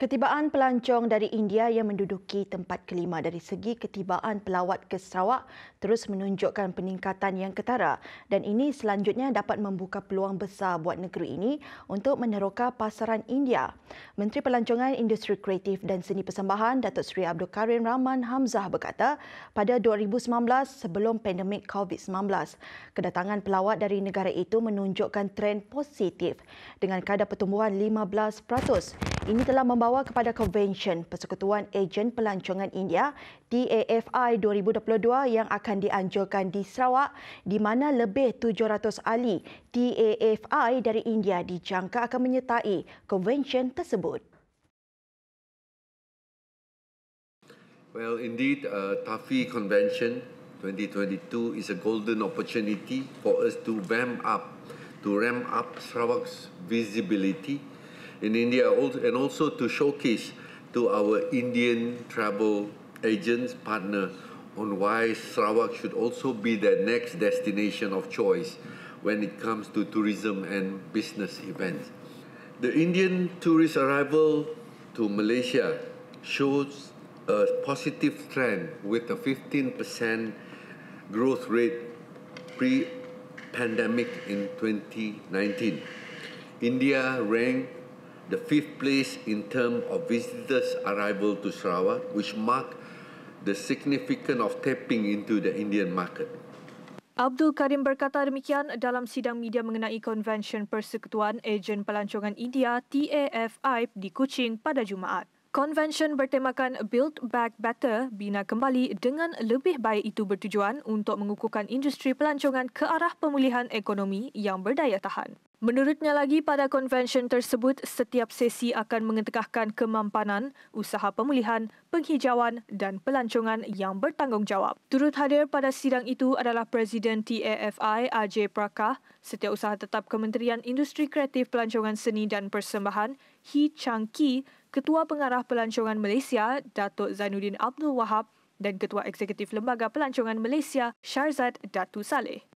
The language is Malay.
Ketibaan pelancong dari India yang menduduki tempat kelima dari segi ketibaan pelawat ke Sarawak terus menunjukkan peningkatan yang ketara dan ini selanjutnya dapat membuka peluang besar buat negeri ini untuk meneroka pasaran India. Menteri Pelancongan Industri Kreatif dan Seni Persembahan Datuk Seri Abdul Karim Rahman Hamzah berkata pada 2019 sebelum pandemik COVID-19, kedatangan pelawat dari negara itu menunjukkan trend positif dengan kadar pertumbuhan 15%. Ini telah membawa kepada konvensyen Persekutuan Ejen Pelancongan India DAFI 2022 yang akan dianjurkan di Sarawak di mana lebih 700 ahli DAFI dari India dijangka akan menyertai konvensyen tersebut. Well, indeed, uh, TAFI Convention 2022 is a golden opportunity for us to ramp up, to ramp up Sarawak's visibility in India, and also to showcase to our Indian travel agents, partner, on why Sarawak should also be the next destination of choice when it comes to tourism and business events. The Indian tourist arrival to Malaysia shows a positive trend with a 15% growth rate pre-pandemic in 2019. India ranked the fifth place in terms of visitors' arrival to Sarawak, which marked the significance of tapping into the Indian market. Abdul Karim berkata demikian dalam sidang media mengenai Convention Persekutuan Ejen Pelancongan India TAFI di Kuching pada Jumaat. Convention bertemakan Build Back Better, Bina Kembali dengan Lebih Baik itu bertujuan untuk mengukuhkan industri pelancongan ke arah pemulihan ekonomi yang berdaya tahan. Menurutnya lagi, pada konvensyen tersebut, setiap sesi akan mengetekahkan kemampanan, usaha pemulihan, penghijauan dan pelancongan yang bertanggungjawab. Turut hadir pada sidang itu adalah Presiden TAFI AJ Praka, Setiausaha Tetap Kementerian Industri Kreatif Pelancongan Seni dan Persembahan He Chang Ki, Ketua Pengarah Pelancongan Malaysia Datuk Zainuddin Abdul Wahab dan Ketua Eksekutif Lembaga Pelancongan Malaysia Syarzad Datu Saleh.